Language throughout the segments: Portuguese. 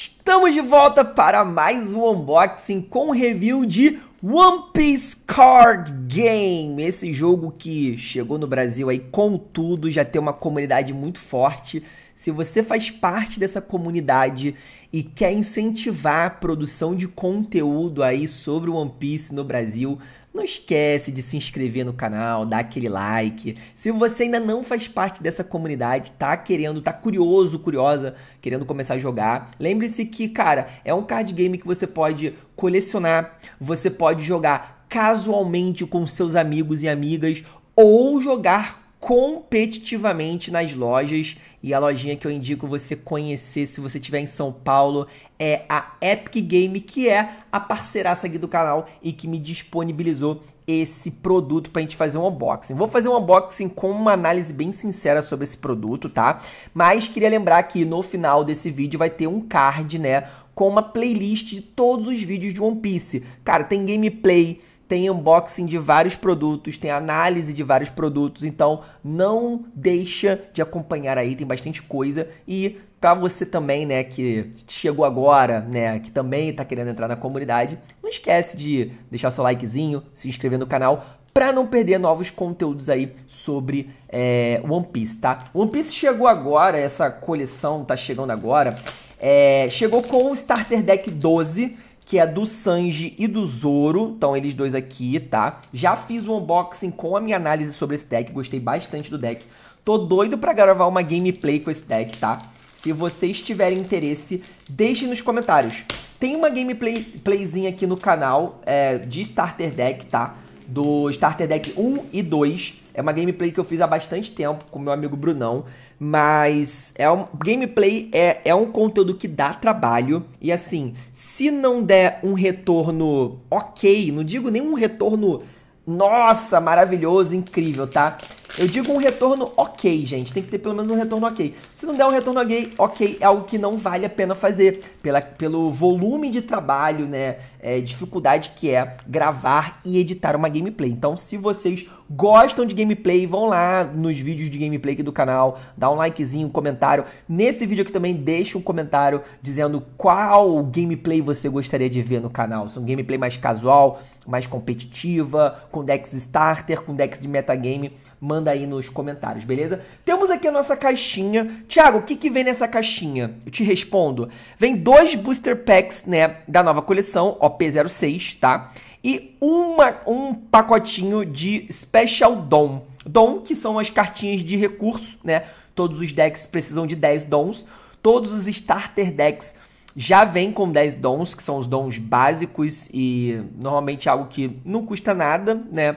Estamos de volta para mais um unboxing com review de One Piece Card Game. Esse jogo que chegou no Brasil aí com tudo, já tem uma comunidade muito forte. Se você faz parte dessa comunidade e quer incentivar a produção de conteúdo aí sobre One Piece no Brasil, não esquece de se inscrever no canal, dar aquele like. Se você ainda não faz parte dessa comunidade, tá querendo, tá curioso, curiosa, querendo começar a jogar, lembre-se que, cara, é um card game que você pode colecionar, você pode jogar casualmente com seus amigos e amigas ou jogar competitivamente nas lojas. E a lojinha que eu indico você conhecer se você estiver em São Paulo é a Epic Game, que é a parceiraça aqui do canal e que me disponibilizou esse produto para a gente fazer um unboxing. Vou fazer um unboxing com uma análise bem sincera sobre esse produto, tá? Mas queria lembrar que no final desse vídeo vai ter um card, né, com uma playlist de todos os vídeos de One Piece. Cara, tem gameplay, tem unboxing de vários produtos, tem análise de vários produtos, então não deixa de acompanhar aí, tem bastante coisa e para você também, né, que chegou agora, né, que também está querendo entrar na comunidade, não esquece de deixar seu likezinho, se inscrever no canal para não perder novos conteúdos aí sobre é, One Piece, tá? One Piece chegou agora, essa coleção tá chegando agora, é, chegou com o Starter Deck 12, que é do Sanji e do Zoro. Então, eles dois aqui, tá? Já fiz o um unboxing com a minha análise sobre esse deck, gostei bastante do deck. Tô doido pra gravar uma gameplay com esse deck, tá? Se vocês tiverem interesse, deixem nos comentários. Tem uma gameplay playzinha aqui no canal é, de Starter Deck, tá? Do Starter Deck 1 e 2. É uma gameplay que eu fiz há bastante tempo com meu amigo Brunão, mas é um gameplay é, é um conteúdo que dá trabalho e assim, se não der um retorno OK, não digo nenhum retorno nossa, maravilhoso, incrível, tá? Eu digo um retorno ok, gente. Tem que ter pelo menos um retorno ok. Se não der um retorno ok, ok é algo que não vale a pena fazer. Pela, pelo volume de trabalho, né? É, dificuldade que é gravar e editar uma gameplay. Então, se vocês gostam de gameplay, vão lá nos vídeos de gameplay aqui do canal, dá um likezinho, um comentário. Nesse vídeo aqui também deixa um comentário dizendo qual gameplay você gostaria de ver no canal. Se é um gameplay mais casual, mais competitiva, com decks starter, com decks de metagame, manda aí nos comentários, beleza? Temos aqui a nossa caixinha. Tiago, o que, que vem nessa caixinha? Eu te respondo. Vem dois booster packs, né, da nova coleção, OP06, tá? e uma, um pacotinho de Special Dom. Dom, que são as cartinhas de recurso, né? Todos os decks precisam de 10 dons. Todos os starter decks já vêm com 10 dons, que são os dons básicos e normalmente algo que não custa nada, né?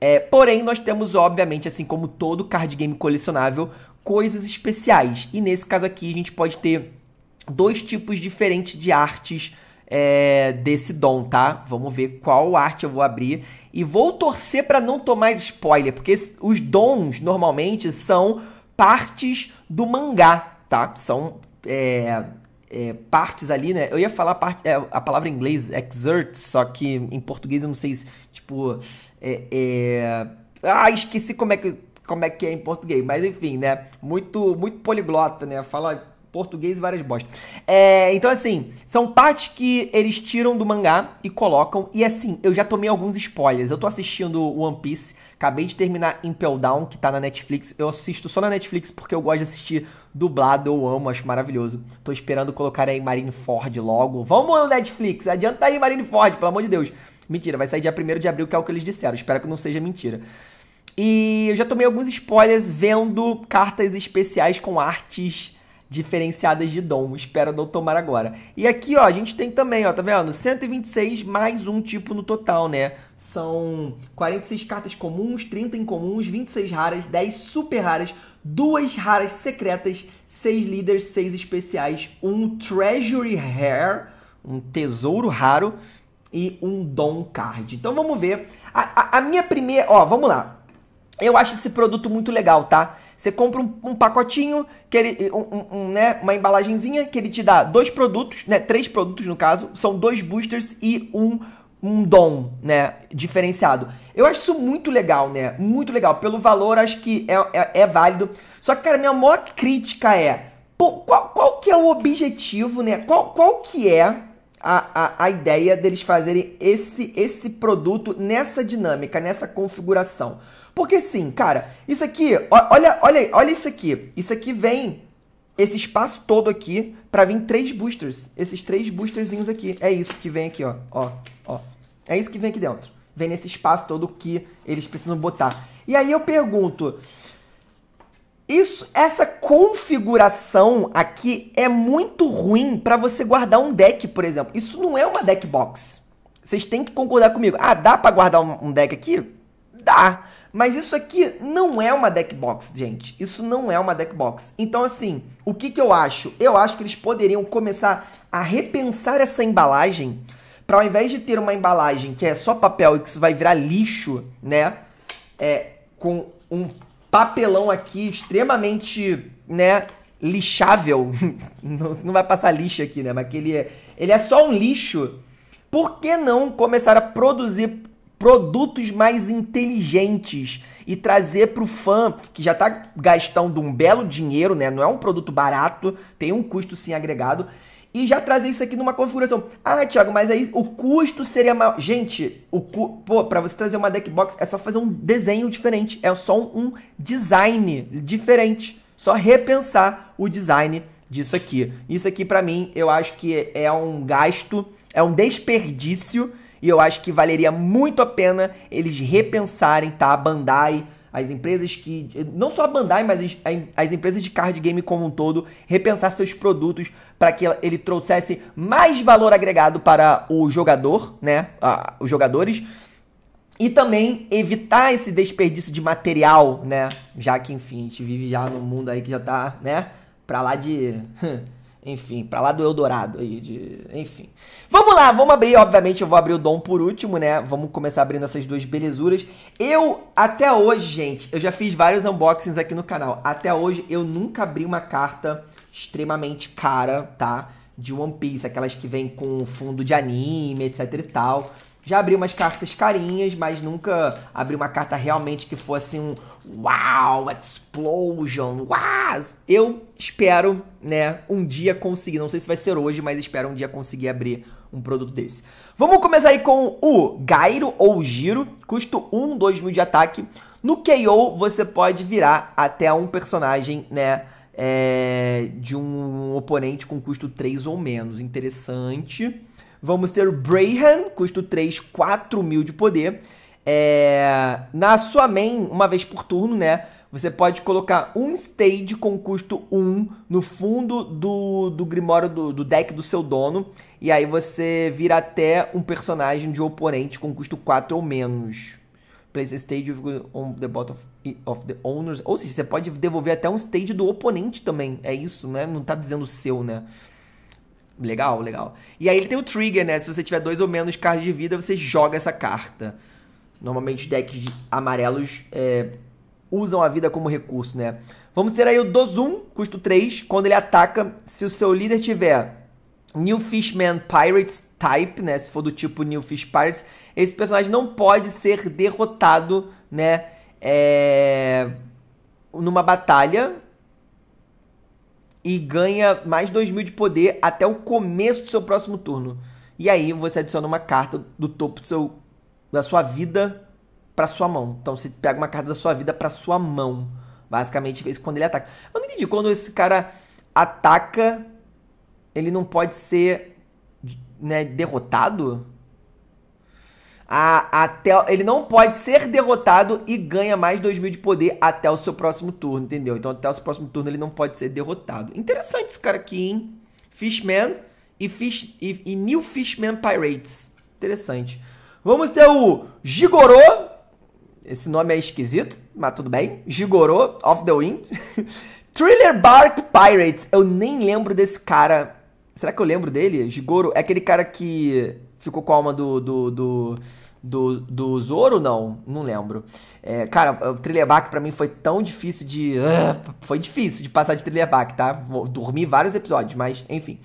É, porém, nós temos, obviamente, assim como todo card game colecionável, coisas especiais. E nesse caso aqui, a gente pode ter dois tipos diferentes de artes é, desse dom, tá? Vamos ver qual arte eu vou abrir. E vou torcer para não tomar spoiler, porque os dons normalmente são partes do mangá, tá? São é, é, partes ali, né? Eu ia falar é, a palavra em inglês excerpt, só que em português eu não sei se, tipo. É, é, ah, esqueci como é que. Como é que é em português, mas enfim, né? Muito muito poliglota, né? Fala português e várias bostas. É, então, assim, são partes que eles tiram do mangá e colocam. E, assim, eu já tomei alguns spoilers. Eu tô assistindo One Piece, acabei de terminar Impel Down, que tá na Netflix. Eu assisto só na Netflix porque eu gosto de assistir dublado, eu amo, acho maravilhoso. Tô esperando colocar aí Marineford logo. Vamos, Netflix, adianta aí Marineford, pelo amor de Deus. Mentira, vai sair dia 1 de abril, que é o que eles disseram. Espero que não seja mentira. E eu já tomei alguns spoilers vendo cartas especiais com artes diferenciadas de dom. Espero não tomar agora. E aqui, ó, a gente tem também, ó, tá vendo? 126 mais um tipo no total, né? São 46 cartas comuns, 30 incomuns, 26 raras, 10 super raras, duas raras secretas, seis líderes, seis especiais, um treasury rare, um tesouro raro e um dom card. Então vamos ver. A, a, a minha primeira, ó, vamos lá. Eu acho esse produto muito legal, tá? Você compra um, um pacotinho, que ele, um, um, né, uma embalagenzinha que ele te dá dois produtos, né? Três produtos no caso, são dois boosters e um um dom, né, diferenciado. Eu acho isso muito legal, né, muito legal. Pelo valor, acho que é, é, é válido. Só que, cara, minha maior crítica é, pô, qual, qual que é o objetivo, né, qual, qual que é a, a, a ideia deles fazerem esse, esse produto nessa dinâmica, nessa configuração? Porque sim, cara, isso aqui, olha, olha, olha isso aqui. Isso aqui vem esse espaço todo aqui para vir três boosters. Esses três boosterzinhos aqui. É isso que vem aqui, ó. Ó, ó. É isso que vem aqui dentro. Vem nesse espaço todo que eles precisam botar. E aí eu pergunto, isso, essa configuração aqui é muito ruim para você guardar um deck, por exemplo. Isso não é uma deck box. Vocês têm que concordar comigo. Ah, dá para guardar um deck aqui? Dá. Mas isso aqui não é uma deck box, gente. Isso não é uma deck box. Então, assim, o que, que eu acho? Eu acho que eles poderiam começar a repensar essa embalagem para ao invés de ter uma embalagem que é só papel e que isso vai virar lixo, né? É, com um papelão aqui extremamente, né, lixável. não, não vai passar lixo aqui, né? Mas que ele é, ele é só um lixo. Por que não começar a produzir produtos mais inteligentes e trazer para o fã que já está gastando um belo dinheiro, né? Não é um produto barato, tem um custo sim agregado e já trazer isso aqui numa configuração. Ah, Thiago, mas aí o custo seria maior. Gente, o cu... pô, para você trazer uma deck box é só fazer um desenho diferente, é só um design diferente, só repensar o design disso aqui. Isso aqui para mim, eu acho que é um gasto, é um desperdício e eu acho que valeria muito a pena eles repensarem, tá? A Bandai, as empresas que. Não só a Bandai, mas as, as empresas de card game como um todo, repensar seus produtos para que ele trouxesse mais valor agregado para o jogador, né? Ah, os jogadores. E também evitar esse desperdício de material, né? Já que, enfim, a gente vive já num mundo aí que já tá, né? Pra lá de. Enfim, para lá do Eldorado aí, de... enfim. Vamos lá, vamos abrir, obviamente eu vou abrir o Dom por último, né? Vamos começar abrindo essas duas belezuras. Eu, até hoje, gente, eu já fiz vários unboxings aqui no canal. Até hoje eu nunca abri uma carta extremamente cara, tá? De One Piece, aquelas que vem com fundo de anime, etc e tal. Já abri umas cartas carinhas, mas nunca abri uma carta realmente que fosse um wow, explosion, uau! Eu espero, né, um dia conseguir, não sei se vai ser hoje, mas espero um dia conseguir abrir um produto desse. Vamos começar aí com o Gairo ou Giro, custo 1, 2 mil de ataque. No KO você pode virar até um personagem, né, é, de um oponente com custo 3 ou menos. Interessante. Vamos ter o Brayhan, custo 3, 4 mil de poder. É... Na sua main, uma vez por turno, né? Você pode colocar um stage com custo 1 no fundo do, do grimório do, do deck do seu dono. E aí você vira até um personagem de oponente com custo 4 ou menos. Place a stage on the bottom of the owners. Ou seja, você pode devolver até um stage do oponente também. É isso, né? Não tá dizendo seu, né? Legal, legal. E aí ele tem o trigger, né? Se você tiver dois ou menos cards de vida, você joga essa carta. Normalmente decks de amarelos é, usam a vida como recurso, né? Vamos ter aí o Dozum, custo 3. Quando ele ataca, se o seu líder tiver New Fishman Pirates Type, né? Se for do tipo New Fish Pirates, esse personagem não pode ser derrotado, né? É... Numa batalha e ganha mais 2 mil de poder até o começo do seu próximo turno. E aí você adiciona uma carta do topo do seu, da sua vida para sua mão. Então você pega uma carta da sua vida para sua mão. Basicamente, é isso quando ele ataca. Eu não entendi. Quando esse cara ataca, ele não pode ser né, derrotado? a, até ele não pode ser derrotado e ganha mais 2 mil de poder até o seu próximo turno, entendeu? Então até o seu próximo turno ele não pode ser derrotado. Interessante esse cara aqui, hein? Fishman e, Fish, e, e New Fishman Pirates. Interessante. Vamos ter o Gigoro. Esse nome é esquisito, mas tudo bem. Gigoro of the Wind. Thriller Bark Pirates. Eu nem lembro desse cara. Será que eu lembro dele? Gigoro é aquele cara que ficou com a alma do, do, do, do, do Zoro, não? Não lembro. É, cara, o Thrillerbach pra mim foi tão difícil de... Uh, foi difícil de passar de Thrillerbach, tá? dormi vários episódios, mas enfim.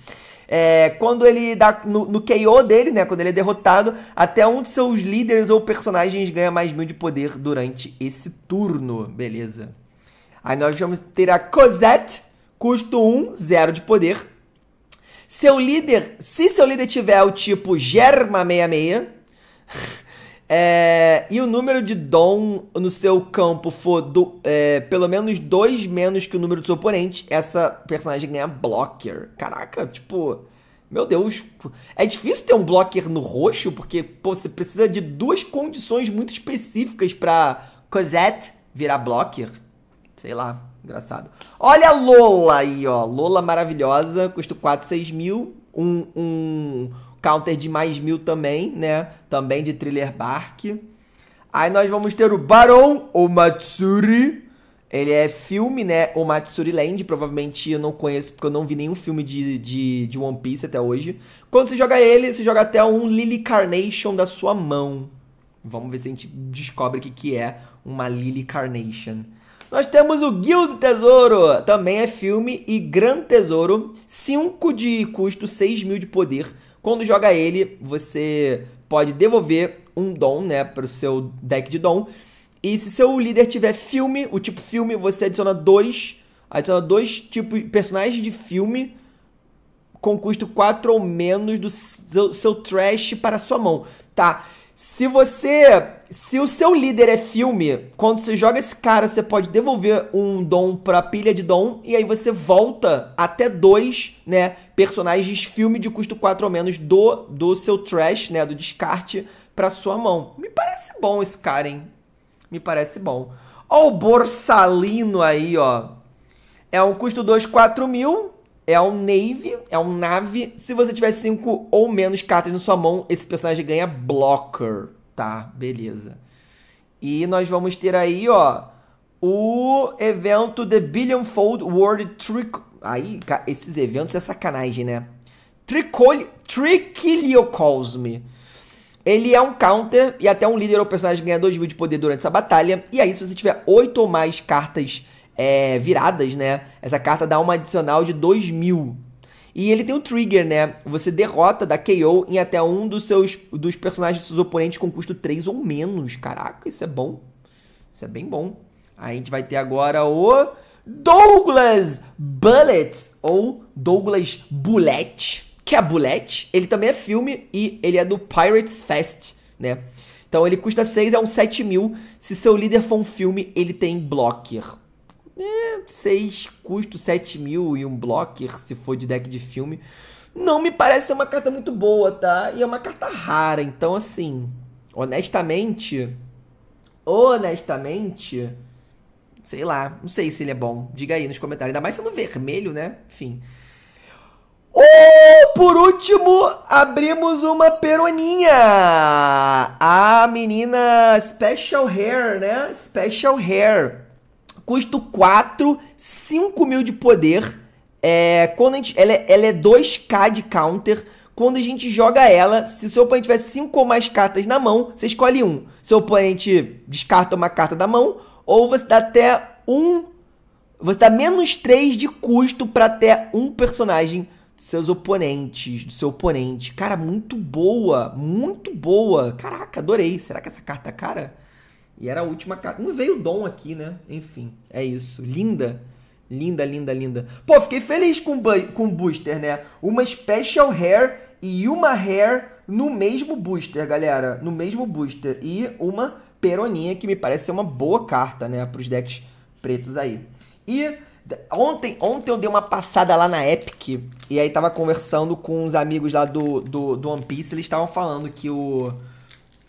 É, quando ele dá no, no KO dele, né? Quando ele é derrotado, até um de seus líderes ou personagens ganha mais mil de poder durante esse turno. Beleza. Aí nós vamos ter a Cosette, custo 1, 0 de poder. Seu líder, se seu líder tiver o tipo Germa66 é, e o número de dom no seu campo for do, é, pelo menos dois menos que o número do seu oponente, essa personagem ganha blocker. Caraca, tipo. Meu Deus, é difícil ter um blocker no roxo, porque pô, você precisa de duas condições muito específicas para Cosette virar blocker. Sei lá. Engraçado. Olha a Lola aí, ó. Lola maravilhosa. Custo 4, 6 mil. Um, um counter de mais mil também, né? Também de Thriller Bark. Aí nós vamos ter o Baron Omatsuri. Ele é filme, né? O Matsuri Land. Provavelmente eu não conheço, porque eu não vi nenhum filme de, de, de One Piece até hoje. Quando se joga ele, se joga até um Lily Carnation da sua mão. Vamos ver se a gente descobre o que, que é uma Lily Carnation. Nós temos o Guild Tesouro, também é filme e Gran Tesouro, 5 de custo, 6 mil de poder. Quando joga ele, você pode devolver um dom, né, para o seu deck de dom. E se seu líder tiver filme, o tipo filme, você adiciona dois, adiciona dois tipos personagens de filme com custo 4 ou menos do seu, seu trash para sua mão, tá? Se você. Se o seu líder é filme, quando você joga esse cara, você pode devolver um dom pra pilha de dom. E aí você volta até dois, né? Personagens filme de custo 4 ou menos do, do seu trash, né? Do descarte pra sua mão. Me parece bom esse cara, hein? Me parece bom. Ó, o Borsalino aí, ó. É um custo 2, 4 mil é um Nave, é um nave. Se você tiver 5 ou menos cartas na sua mão, esse personagem ganha Blocker, tá? Beleza. E nós vamos ter aí, ó, o evento The Billion Fold World Trick. Aí, esses eventos é sacanagem, né? Tricol... Triquiliocosme. Ele é um counter e até um líder ou personagem ganha 2 mil de poder durante essa batalha. E aí, se você tiver 8 ou mais cartas é, viradas, né? Essa carta dá uma adicional de dois mil. E ele tem um trigger, né? Você derrota da KO em até um dos seus dos personagens dos seus oponentes com custo 3 ou menos. Caraca, isso é bom. Isso é bem bom. Aí a gente vai ter agora o Douglas Bullet ou Douglas Bullet, que é Bullet. Ele também é filme e ele é do Pirates Fest, né? Então ele custa 6, é um 7 mil. Se seu líder for um filme, ele tem blocker. É, 6 custo 7 mil e um blocker, se for de deck de filme. Não me parece ser uma carta muito boa, tá? E é uma carta rara, então assim, honestamente, honestamente, sei lá, não sei se ele é bom. Diga aí nos comentários, ainda mais sendo vermelho, né? Enfim. Oh, por último, abrimos uma peroninha. A menina Special Hair, né? Special Hair Custo 4, 5 mil de poder. É, quando a gente, ela, é, ela é 2k de counter. Quando a gente joga ela, se o seu oponente tiver 5 ou mais cartas na mão, você escolhe um. Seu oponente descarta uma carta da mão, ou você dá até um. Você dá menos 3 de custo para até um personagem dos seus oponentes, do seu oponente. Cara, muito boa, muito boa. Caraca, adorei. Será que essa carta é cara? E era a última carta. Não veio o dom aqui, né? Enfim, é isso. Linda. Linda, linda, linda. Pô, fiquei feliz com, com o booster, né? Uma Special Hair e uma Hair no mesmo booster, galera. No mesmo booster. E uma Peroninha, que me parece ser uma boa carta, né? Para os decks pretos aí. E ontem, ontem eu dei uma passada lá na Epic. E aí tava conversando com uns amigos lá do, do, do One Piece. Eles estavam falando que o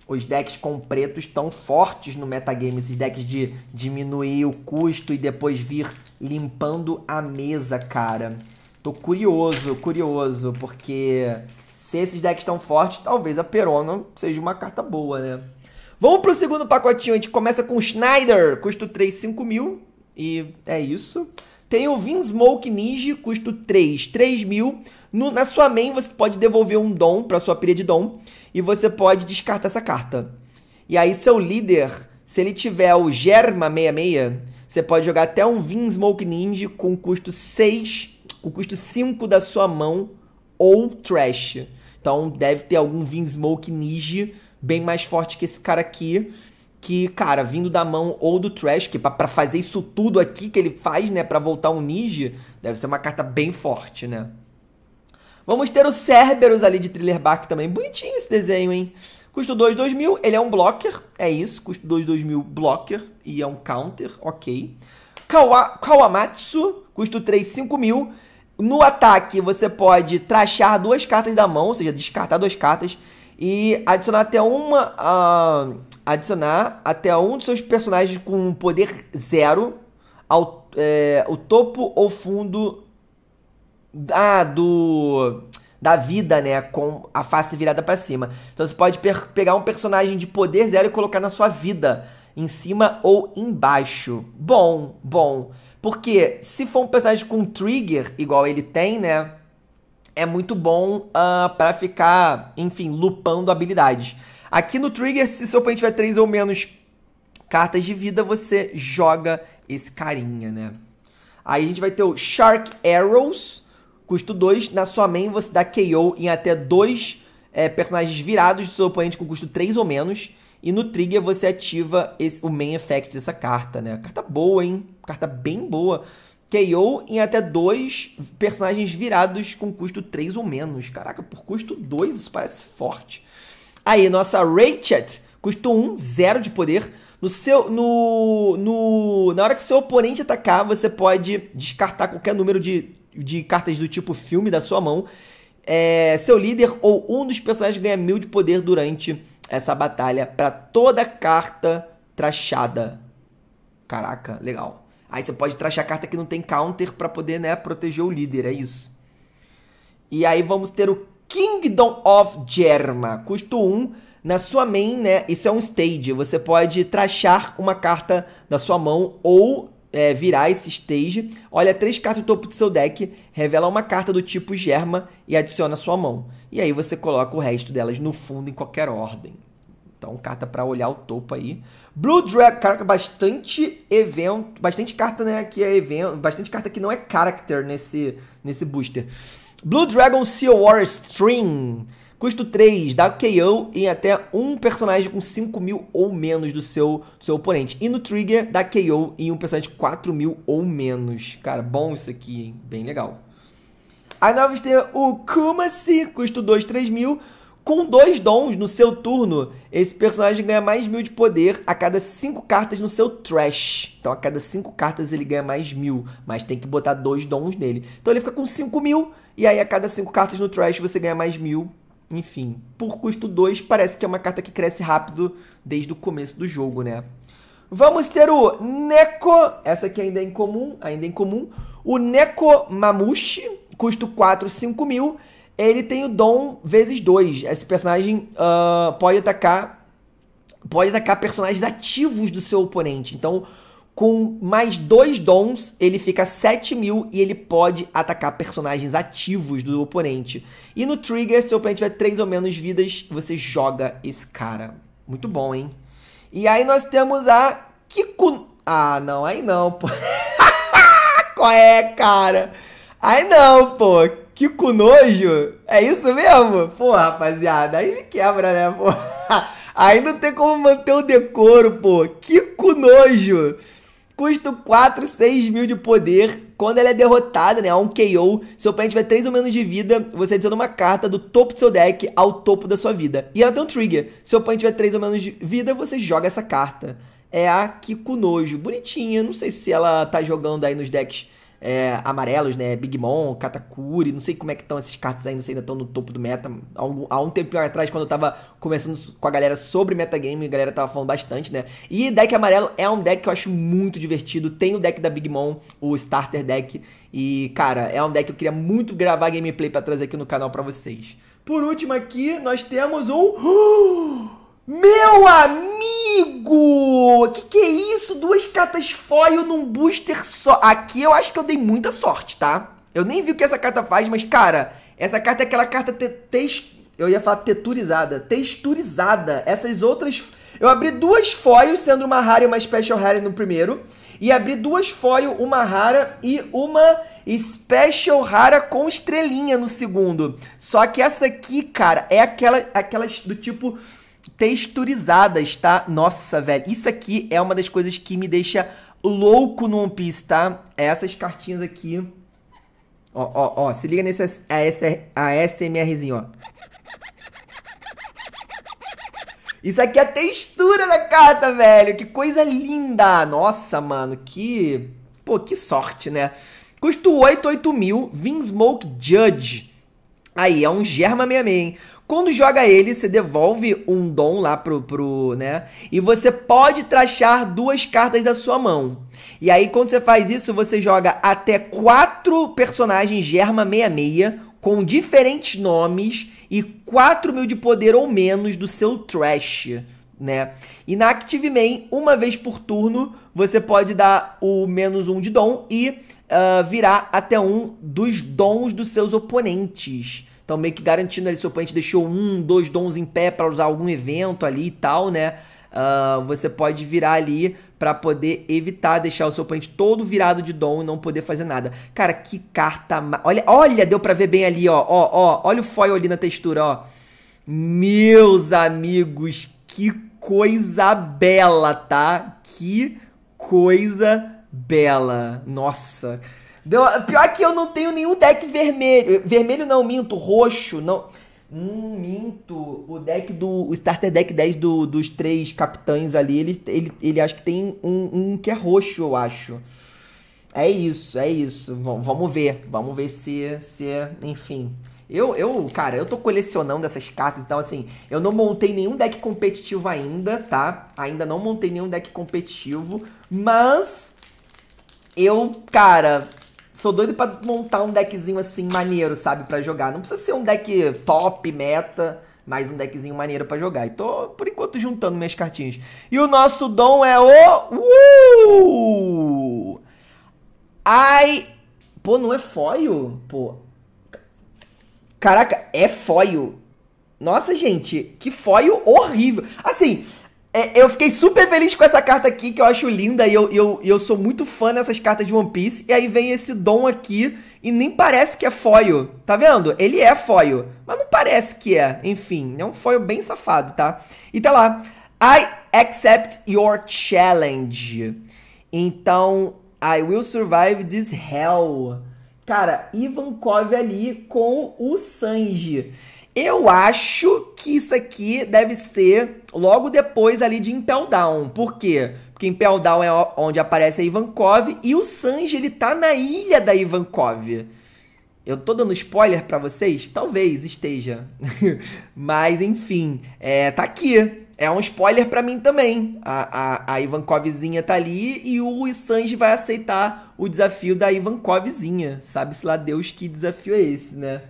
os decks com preto estão fortes no metagame. Esses decks de diminuir o custo e depois vir limpando a mesa, cara. Tô curioso, curioso, porque se esses decks estão fortes, talvez a Perona seja uma carta boa, né? Vamos pro segundo pacotinho. A gente começa com o Schneider, custo 3, 5 mil. E é isso. Tem o Smoke Ninja, custo 3, 3 mil. No, na sua main, você pode devolver um dom para sua pilha de dom. E você pode descartar essa carta. E aí, seu líder, se ele tiver o Germa 66, você pode jogar até um Smoke Ninja com custo 6, com custo 5 da sua mão ou Trash. Então, deve ter algum Smoke Ninja bem mais forte que esse cara aqui que, cara, vindo da mão ou do Trash, que para fazer isso tudo aqui que ele faz, né, para voltar um Niji, deve ser uma carta bem forte, né? Vamos ter o Cerberus ali de Thriller Bark também. Bonitinho esse desenho, hein? Custo 2, mil Ele é um blocker. É isso. Custo 2, mil blocker. E é um counter. Ok. Kawa, Kawamatsu. Custo 3, mil No ataque, você pode trachar duas cartas da mão, ou seja, descartar duas cartas e adicionar até uma. Uh, adicionar até um dos seus personagens com poder zero ao é, o topo ou fundo da, do, da vida, né? Com a face virada para cima. Então você pode pegar um personagem de poder zero e colocar na sua vida. Em cima ou embaixo. Bom, bom. Porque se for um personagem com trigger, igual ele tem, né? é muito bom uh, ah, para ficar, enfim, lupando habilidades. Aqui no Trigger, se seu oponente tiver três ou menos cartas de vida, você joga esse carinha, né? Aí a gente vai ter o Shark Arrows, custo 2. Na sua main, você dá KO em até dois é, personagens virados do seu oponente com custo 3 ou menos. E no trigger você ativa esse, o main effect dessa carta, né? Carta boa, hein? Carta bem boa. KO em até dois personagens virados com custo 3 ou menos. Caraca, por custo 2, isso parece forte. Aí, nossa Rachet custou 1, um, 0 de poder. No seu, no, no, na hora que seu oponente atacar, você pode descartar qualquer número de, de cartas do tipo filme da sua mão. É, seu líder ou um dos personagens ganha mil de poder durante essa batalha para toda carta trachada. Caraca, legal. Aí você pode trachar carta que não tem counter para poder, né, proteger o líder, é isso. E aí vamos ter o Kingdom of Germa, custo 1. Na sua main, né, isso é um stage, você pode trachar uma carta da sua mão ou é, virar esse stage. Olha três cartas do topo do seu deck, revela uma carta do tipo Germa e adiciona à sua mão. E aí você coloca o resto delas no fundo em qualquer ordem. Então, carta para olhar o topo aí. Blue Dragon, caraca, bastante evento, bastante carta, né, que é evento, bastante carta que não é character nesse nesse booster. Blue Dragon Seal War String. Custo 3, dá KO em até um personagem com 5 mil ou menos do seu, do seu oponente. E no trigger, dá KO em um personagem com 4 mil ou menos. Cara, bom isso aqui, hein? Bem legal. Aí nós temos o Kumasi, custo 2, 3 mil. Com dois dons no seu turno, esse personagem ganha mais mil de poder a cada cinco cartas no seu trash. Então, a cada cinco cartas ele ganha mais mil, mas tem que botar dois dons nele. Então, ele fica com cinco mil, e aí a cada cinco cartas no trash você ganha mais mil. Enfim, por custo 2, parece que é uma carta que cresce rápido desde o começo do jogo, né? Vamos ter o Neko, essa aqui ainda é incomum, ainda é incomum. O Neko Mamushi, custo 4, 5 mil ele tem o dom vezes dois. Esse personagem uh, pode atacar pode atacar personagens ativos do seu oponente. Então, com mais dois dons, ele fica 7 mil e ele pode atacar personagens ativos do oponente. E no trigger, se o oponente tiver 3 ou menos vidas, você joga esse cara. Muito bom, hein? E aí nós temos a Kiku... Ah, não, aí não, pô. Qual é, cara? Aí não, pô. Que nojo? É isso mesmo? Pô, rapaziada, aí quebra, né, pô? Aí não tem como manter o decoro, pô. Que com nojo! Custo 4, 6 mil de poder. Quando ela é derrotada, né? Um KO. Seu oponente tiver 3 ou menos de vida. Você adiciona uma carta do topo do seu deck ao topo da sua vida. E ela tem um trigger. Seu oponente tiver 3 ou menos de vida, você joga essa carta. É a Kikunojo. Bonitinha. Não sei se ela tá jogando aí nos decks é, amarelos, né? Big Mom, Katakuri, não sei como é que estão esses cartas ainda, se ainda estão no topo do meta. Há, há um tempinho atrás, quando eu tava conversando com a galera sobre metagame, a galera tava falando bastante, né? E deck amarelo é um deck que eu acho muito divertido. Tem o deck da Big Mom, o Starter Deck. E, cara, é um deck que eu queria muito gravar gameplay para trazer aqui no canal para vocês. Por último aqui, nós temos um... Meu amigo! Que que é isso? Duas cartas foil num booster só. Aqui eu acho que eu dei muita sorte, tá? Eu nem vi o que essa carta faz, mas, cara, essa carta é aquela carta te, eu ia falar texturizada. Texturizada. Essas outras. Eu abri duas foils, sendo uma rara e uma special rara no primeiro. E abri duas foil, uma rara e uma special rara com estrelinha no segundo. Só que essa aqui, cara, é aquela, aquelas do tipo texturizadas, tá? Nossa, velho, isso aqui é uma das coisas que me deixa louco no One Piece, tá? É essas cartinhas aqui. Ó, ó, ó, se liga nesse ASR, ASMRzinho, ó. Isso aqui é a textura da carta, velho. Que coisa linda. Nossa, mano, que... Pô, que sorte, né? Custo 8, 8 mil. Vinsmoke Judge. Aí, é um Germa 66, hein? Quando joga ele, você devolve um dom lá pro, pro, né? E você pode trachar duas cartas da sua mão. E aí, quando você faz isso, você joga até quatro personagens Germa 66 com diferentes nomes e 4 mil de poder ou menos do seu trash, né? E na Active Main, uma vez por turno, você pode dar o menos um de dom e uh, virar até um dos dons dos seus oponentes. Então, meio que garantindo ali seu oponente deixou um, dois dons em pé para usar algum evento ali e tal, né? Uh, você pode virar ali para poder evitar deixar o seu oponente todo virado de dom e não poder fazer nada. Cara, que carta... Olha, olha, deu para ver bem ali, ó, ó, ó. Olha o foil ali na textura, ó. Meus amigos, que coisa bela, tá? Que coisa bela. Nossa. Deu... Pior que eu não tenho nenhum deck vermelho. Vermelho não, minto. Roxo, não. Hum, minto. O deck do. O starter deck 10 do, dos três capitães ali, ele, ele, ele acho que tem um, um que é roxo, eu acho. É isso, é isso. V vamos ver. Vamos ver se. se enfim. Eu, eu, cara, eu tô colecionando essas cartas, então assim, eu não montei nenhum deck competitivo ainda, tá? Ainda não montei nenhum deck competitivo, mas eu, cara, Sou doido para montar um deckzinho assim maneiro, sabe, para jogar. Não precisa ser um deck top, meta, mas um deckzinho maneiro para jogar. E tô, por enquanto, juntando minhas cartinhas. E o nosso dom é o. Uh! Ai. Pô, não é foil? Pô. Caraca, é foil. Nossa, gente, que foil horrível. Assim, é, eu fiquei super feliz com essa carta aqui, que eu acho linda, e eu, eu, eu sou muito fã dessas cartas de One Piece. E aí vem esse dom aqui, e nem parece que é foil, tá vendo? Ele é foil, mas não parece que é. Enfim, é um foil bem safado, tá? E tá lá, I accept your challenge. Então, I will survive this hell. Cara, Ivankov ali com o Sanji. Eu acho que isso aqui deve ser logo depois ali de Impel Down. Por quê? Porque Impel Down é onde aparece a Ivankov e o Sanji ele tá na ilha da Ivankov. Eu tô dando spoiler para vocês? Talvez esteja. Mas enfim, é, tá aqui. É um spoiler para mim também. A, a, a Ivankovzinha tá ali e o Sanji vai aceitar o desafio da Ivankovzinha. Sabe-se lá Deus que desafio é esse, né?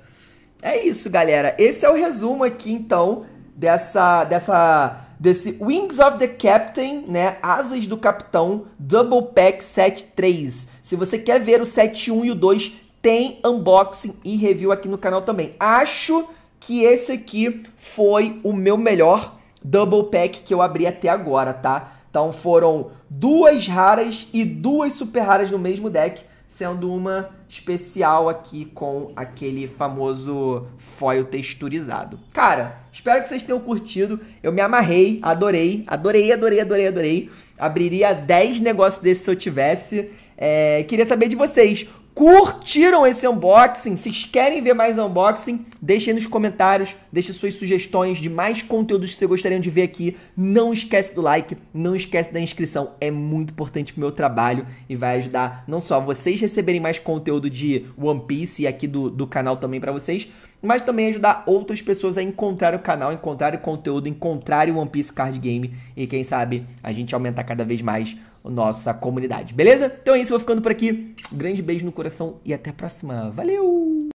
É isso, galera. Esse é o resumo aqui, então, dessa, dessa, desse Wings of the Captain, né? Asas do Capitão, Double Pack 73. Se você quer ver o 71 e o 2, tem unboxing e review aqui no canal também. Acho que esse aqui foi o meu melhor Double Pack que eu abri até agora, tá? Então foram duas raras e duas super raras no mesmo deck, sendo uma especial aqui com aquele famoso foil texturizado. Cara, espero que vocês tenham curtido. Eu me amarrei, adorei, adorei, adorei, adorei, adorei. Abriria 10 negócios desses se eu tivesse. É, queria saber de vocês curtiram esse unboxing, se querem ver mais unboxing, deixem nos comentários, deixem suas sugestões de mais conteúdos que vocês gostariam de ver aqui. Não esquece do like, não esquece da inscrição, é muito importante pro meu trabalho e vai ajudar não só vocês receberem mais conteúdo de One Piece aqui do, do canal também para vocês, mas também ajudar outras pessoas a encontrar o canal, encontrar o conteúdo, encontrar o One Piece Card Game e quem sabe a gente aumentar cada vez mais nossa comunidade, beleza? Então é isso, vou ficando por aqui. Um grande beijo no coração e até a próxima. Valeu!